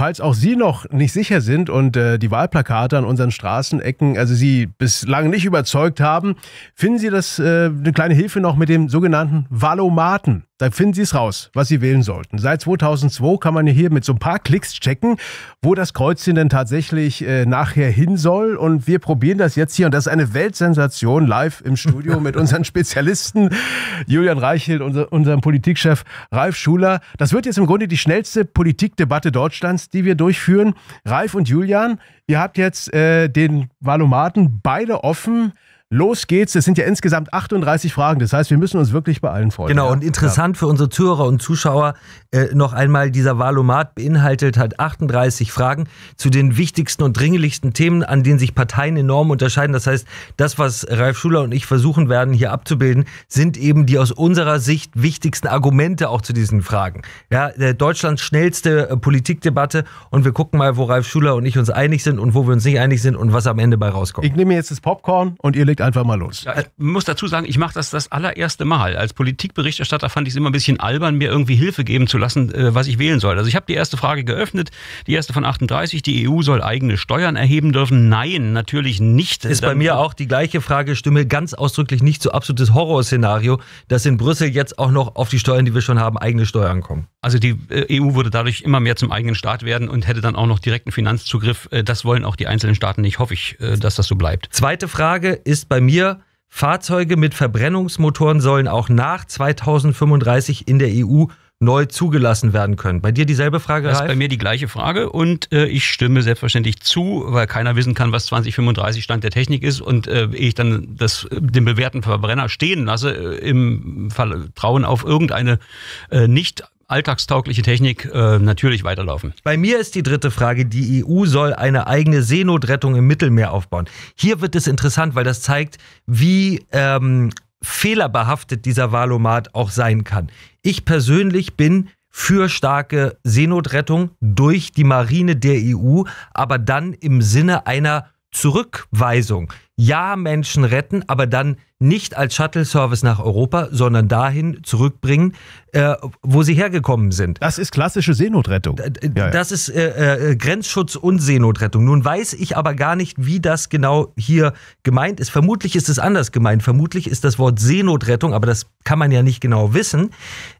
Falls auch Sie noch nicht sicher sind und äh, die Wahlplakate an unseren Straßenecken, also Sie bislang nicht überzeugt haben, finden Sie das äh, eine kleine Hilfe noch mit dem sogenannten Valomaten. Da finden Sie es raus, was Sie wählen sollten. Seit 2002 kann man hier mit so ein paar Klicks checken, wo das Kreuzchen denn tatsächlich äh, nachher hin soll. Und wir probieren das jetzt hier. Und das ist eine Weltsensation live im Studio mit unseren Spezialisten Julian Reichelt, unser, unserem Politikchef Ralf Schuler. Das wird jetzt im Grunde die schnellste Politikdebatte Deutschlands, die wir durchführen. Ralf und Julian, ihr habt jetzt äh, den Valomaten beide offen. Los geht's. Es sind ja insgesamt 38 Fragen. Das heißt, wir müssen uns wirklich beeilen, Freunde. Genau, und interessant ja. für unsere Zuhörer und Zuschauer äh, noch einmal, dieser Wahlomat beinhaltet halt 38 Fragen zu den wichtigsten und dringlichsten Themen, an denen sich Parteien enorm unterscheiden. Das heißt, das, was Ralf Schuler und ich versuchen werden, hier abzubilden, sind eben die aus unserer Sicht wichtigsten Argumente auch zu diesen Fragen. Ja, äh, Deutschlands schnellste äh, Politikdebatte und wir gucken mal, wo Ralf Schuler und ich uns einig sind und wo wir uns nicht einig sind und was am Ende bei rauskommt. Ich nehme jetzt das Popcorn und ihr legt legt einfach mal los. Ja, ich muss dazu sagen, ich mache das das allererste Mal. Als Politikberichterstatter fand ich es immer ein bisschen albern, mir irgendwie Hilfe geben zu lassen, äh, was ich wählen soll. Also ich habe die erste Frage geöffnet, die erste von 38, die EU soll eigene Steuern erheben dürfen. Nein, natürlich nicht. Ist Dann bei mir auch die gleiche Frage, stimme ganz ausdrücklich nicht so absolutes Horrorszenario, dass in Brüssel jetzt auch noch auf die Steuern, die wir schon haben, eigene Steuern kommen. Also die äh, EU würde dadurch immer mehr zum eigenen Staat werden und hätte dann auch noch direkten Finanzzugriff. Äh, das wollen auch die einzelnen Staaten nicht, hoffe ich, äh, dass das so bleibt. Zweite Frage ist bei mir, Fahrzeuge mit Verbrennungsmotoren sollen auch nach 2035 in der EU neu zugelassen werden können. Bei dir dieselbe Frage, Das ist Ralf? bei mir die gleiche Frage und äh, ich stimme selbstverständlich zu, weil keiner wissen kann, was 2035 Stand der Technik ist und äh, ehe ich dann das, den bewährten Verbrenner stehen lasse, äh, im Vertrauen auf irgendeine äh, nicht alltagstaugliche Technik äh, natürlich weiterlaufen. Bei mir ist die dritte Frage, die EU soll eine eigene Seenotrettung im Mittelmeer aufbauen. Hier wird es interessant, weil das zeigt, wie ähm, fehlerbehaftet dieser Valomat auch sein kann. Ich persönlich bin für starke Seenotrettung durch die Marine der EU, aber dann im Sinne einer Zurückweisung ja Menschen retten, aber dann nicht als Shuttle-Service nach Europa, sondern dahin zurückbringen, äh, wo sie hergekommen sind. Das ist klassische Seenotrettung. D ja, ja. Das ist äh, äh, Grenzschutz und Seenotrettung. Nun weiß ich aber gar nicht, wie das genau hier gemeint ist. Vermutlich ist es anders gemeint. Vermutlich ist das Wort Seenotrettung, aber das kann man ja nicht genau wissen,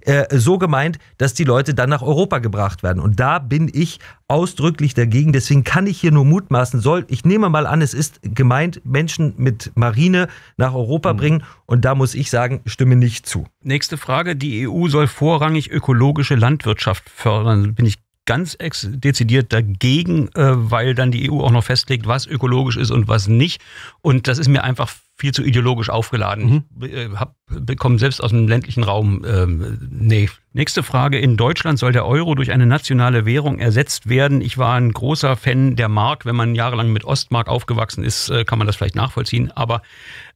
äh, so gemeint, dass die Leute dann nach Europa gebracht werden. Und da bin ich ausdrücklich dagegen. Deswegen kann ich hier nur mutmaßen. Soll ich nehme mal an, es ist gemeint Menschen Menschen mit Marine nach Europa mhm. bringen. Und da muss ich sagen, stimme nicht zu. Nächste Frage. Die EU soll vorrangig ökologische Landwirtschaft fördern. Bin ich ganz dezidiert dagegen, äh, weil dann die EU auch noch festlegt, was ökologisch ist und was nicht. Und das ist mir einfach viel zu ideologisch aufgeladen. Mhm. Ich äh, bekomme selbst aus dem ländlichen Raum, ähm, nee. Nächste Frage. In Deutschland soll der Euro durch eine nationale Währung ersetzt werden. Ich war ein großer Fan der Mark. Wenn man jahrelang mit Ostmark aufgewachsen ist, äh, kann man das vielleicht nachvollziehen. Aber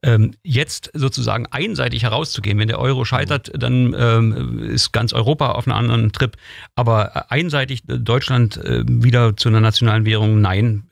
ähm, jetzt sozusagen einseitig herauszugehen, wenn der Euro scheitert, dann ähm, ist ganz Europa auf einem anderen Trip. Aber äh, einseitig äh, Deutschland äh, wieder zu einer nationalen Währung, nein,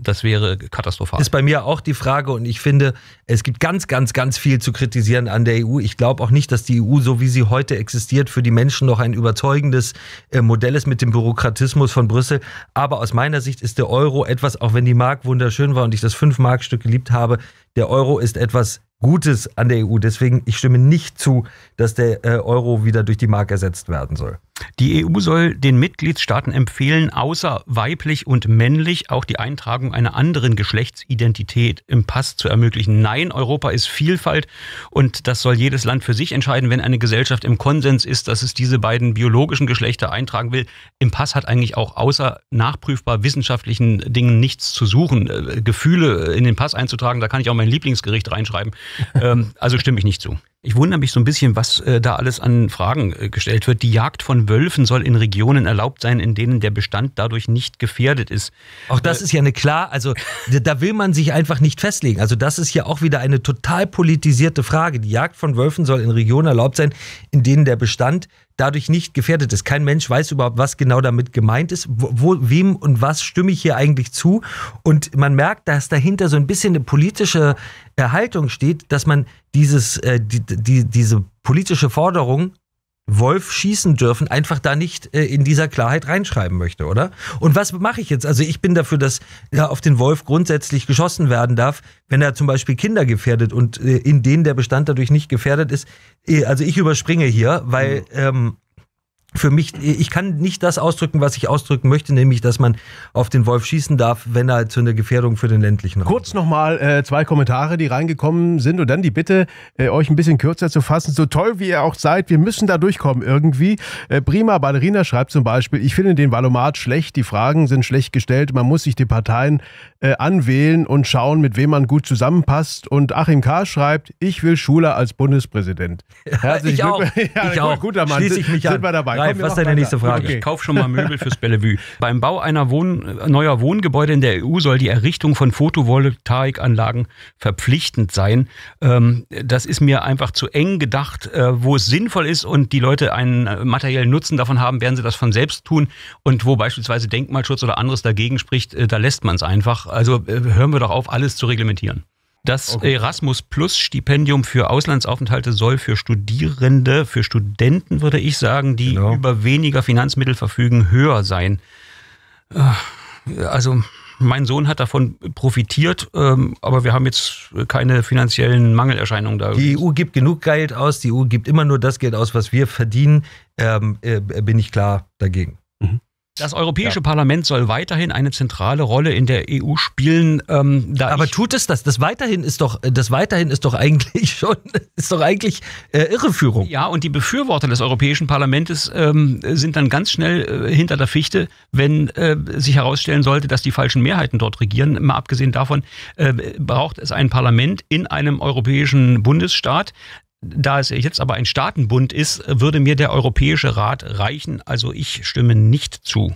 das wäre katastrophal. Ist bei mir auch die Frage und ich finde, es gibt ganz, ganz, ganz viel zu kritisieren an der EU. Ich glaube auch nicht, dass die EU, so wie sie heute existiert, für die Menschen noch ein überzeugendes äh, Modell ist mit dem Bürokratismus von Brüssel. Aber aus meiner Sicht ist der Euro etwas, auch wenn die Mark wunderschön war und ich das 5-Mark-Stück geliebt habe, der Euro ist etwas Gutes an der EU. Deswegen, ich stimme nicht zu, dass der äh, Euro wieder durch die Mark ersetzt werden soll. Die EU soll den Mitgliedstaaten empfehlen, außer weiblich und männlich auch die Eintragung einer anderen Geschlechtsidentität im Pass zu ermöglichen. Nein, Europa ist Vielfalt und das soll jedes Land für sich entscheiden, wenn eine Gesellschaft im Konsens ist, dass es diese beiden biologischen Geschlechter eintragen will. Im Pass hat eigentlich auch außer nachprüfbar wissenschaftlichen Dingen nichts zu suchen. Äh, Gefühle in den Pass einzutragen, da kann ich auch mein Lieblingsgericht reinschreiben. Ähm, also stimme ich nicht zu. Ich wundere mich so ein bisschen, was äh, da alles an Fragen äh, gestellt wird. Die Jagd von Wölfen soll in Regionen erlaubt sein, in denen der Bestand dadurch nicht gefährdet ist. Auch das äh, ist ja eine klar, also da will man sich einfach nicht festlegen. Also das ist ja auch wieder eine total politisierte Frage. Die Jagd von Wölfen soll in Regionen erlaubt sein, in denen der Bestand dadurch nicht gefährdet ist. Kein Mensch weiß überhaupt, was genau damit gemeint ist, wo, wem und was stimme ich hier eigentlich zu. Und man merkt, dass dahinter so ein bisschen eine politische Erhaltung äh, steht, dass man dieses, äh, die, die, diese politische Forderung Wolf schießen dürfen, einfach da nicht äh, in dieser Klarheit reinschreiben möchte, oder? Und was mache ich jetzt? Also ich bin dafür, dass ja, auf den Wolf grundsätzlich geschossen werden darf, wenn er zum Beispiel Kinder gefährdet und äh, in denen der Bestand dadurch nicht gefährdet ist. Äh, also ich überspringe hier, weil mhm. ähm, für mich, ich kann nicht das ausdrücken, was ich ausdrücken möchte, nämlich, dass man auf den Wolf schießen darf, wenn er zu einer Gefährdung für den ländlichen Raum Kurz nochmal äh, zwei Kommentare, die reingekommen sind und dann die Bitte, äh, euch ein bisschen kürzer zu fassen. So toll, wie ihr auch seid, wir müssen da durchkommen irgendwie. Äh, Prima Ballerina schreibt zum Beispiel, ich finde den Valomat schlecht, die Fragen sind schlecht gestellt, man muss sich die Parteien äh, anwählen und schauen, mit wem man gut zusammenpasst. Und Achim K. schreibt, ich will Schuler als Bundespräsident. Herzlich ja, ich auch. Ja, ich auch. Guter Mann, Schließe ich mich sind an. wir dabei. Ralf, was ist deine nächste Frage? Okay. Ich kaufe schon mal Möbel fürs Bellevue. Beim Bau einer Wohn neuer Wohngebäude in der EU soll die Errichtung von Photovoltaikanlagen verpflichtend sein. Ähm, das ist mir einfach zu eng gedacht. Äh, wo es sinnvoll ist und die Leute einen äh, materiellen Nutzen davon haben, werden sie das von selbst tun. Und wo beispielsweise Denkmalschutz oder anderes dagegen spricht, äh, da lässt man es einfach. Also äh, hören wir doch auf, alles zu reglementieren. Das okay. Erasmus Plus Stipendium für Auslandsaufenthalte soll für Studierende, für Studenten würde ich sagen, die genau. über weniger Finanzmittel verfügen, höher sein. Äh, also mein Sohn hat davon profitiert, ähm, aber wir haben jetzt keine finanziellen Mangelerscheinungen da. Die EU gibt genug Geld aus, die EU gibt immer nur das Geld aus, was wir verdienen. Ähm, äh, bin ich klar dagegen. Das Europäische ja. Parlament soll weiterhin eine zentrale Rolle in der EU spielen. Ähm, Aber tut es das? Das weiterhin ist doch, das weiterhin ist doch eigentlich schon, ist doch eigentlich äh, Irreführung. Ja, und die Befürworter des Europäischen Parlaments ähm, sind dann ganz schnell äh, hinter der Fichte, wenn äh, sich herausstellen sollte, dass die falschen Mehrheiten dort regieren. Mal abgesehen davon äh, braucht es ein Parlament in einem europäischen Bundesstaat, da es jetzt aber ein Staatenbund ist, würde mir der Europäische Rat reichen. Also ich stimme nicht zu.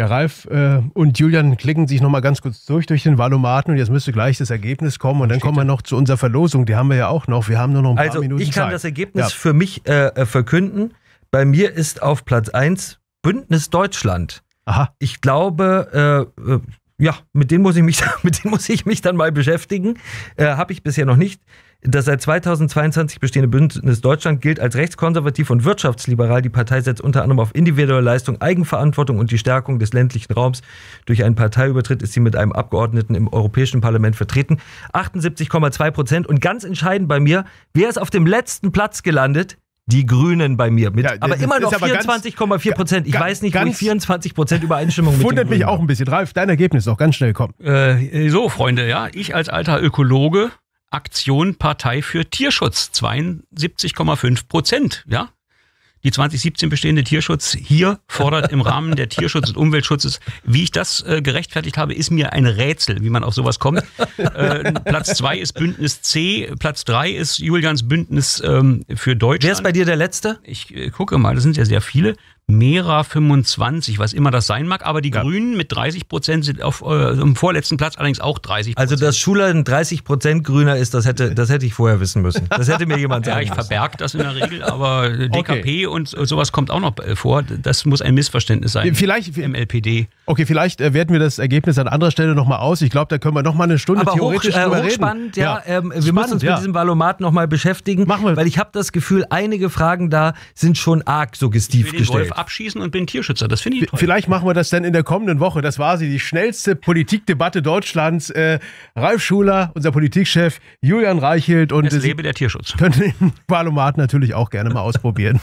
Ja, Ralf äh, und Julian klicken sich nochmal ganz kurz durch durch den Valomaten und jetzt müsste gleich das Ergebnis kommen und dann kommen wir noch zu unserer Verlosung. Die haben wir ja auch noch. Wir haben nur noch ein also, paar Minuten Zeit. Also ich kann Zeit. das Ergebnis ja. für mich äh, äh verkünden. Bei mir ist auf Platz 1 Bündnis Deutschland. Aha. Ich glaube, äh, äh, ja, mit denen muss ich mich, mit denen muss ich mich dann mal beschäfigen. Äh, Habe ich bisher noch nicht. Das seit 2022 bestehende Bündnis Deutschland gilt als rechtskonservativ und wirtschaftsliberal. Die Partei setzt unter anderem auf individuelle Leistung, Eigenverantwortung und die Stärkung des ländlichen Raums. Durch einen Parteiübertritt ist sie mit einem Abgeordneten im Europäischen Parlament vertreten. 78,2 Prozent. Und ganz entscheidend bei mir, wer ist auf dem letzten Platz gelandet? die Grünen bei mir mit. Ja, aber immer noch 24,4 Prozent. Ich weiß nicht, wo ich 24 Prozent Übereinstimmung mit Wundert mich auch ein bisschen. Ralf, dein Ergebnis noch ganz schnell kommen. Äh, so, Freunde, ja. Ich als alter Ökologe Aktion Partei für Tierschutz, 72,5 Prozent, ja. Die 2017 bestehende Tierschutz hier fordert im Rahmen der Tierschutz- und Umweltschutzes, wie ich das äh, gerechtfertigt habe, ist mir ein Rätsel, wie man auf sowas kommt. Äh, Platz 2 ist Bündnis C, Platz 3 ist Julians Bündnis ähm, für Deutschland. Wer ist bei dir der Letzte? Ich äh, gucke mal, das sind ja sehr viele. Mera 25, was immer das sein mag. Aber die ja. Grünen mit 30 Prozent sind auf äh, vorletzten Platz allerdings auch 30 Also, dass Schuler ein 30 Prozent grüner ist, das hätte, das hätte ich vorher wissen müssen. Das hätte mir jemand sagen Ja, ich verberge das in der Regel, aber DKP und sowas kommt auch noch äh, vor. Das muss ein Missverständnis sein. Vielleicht im LPD. Okay, vielleicht äh, werten wir das Ergebnis an anderer Stelle nochmal aus. Ich glaube, da können wir nochmal eine Stunde aber theoretisch hoch, äh, hochspannend, reden. Ja, ja. Ähm, wir Spannend, müssen uns mit diesem Valomat nochmal beschäftigen, Machen wir. weil ich habe das Gefühl, einige Fragen da sind schon arg suggestiv gestellt abschießen und bin Tierschützer. Das finde ich toll. Vielleicht machen wir das dann in der kommenden Woche. Das war sie, die schnellste Politikdebatte Deutschlands. Äh, Ralf Schuler, unser Politikchef, Julian Reichelt und. Es lebe der Tierschutz. Können den Valomat natürlich auch gerne mal ausprobieren.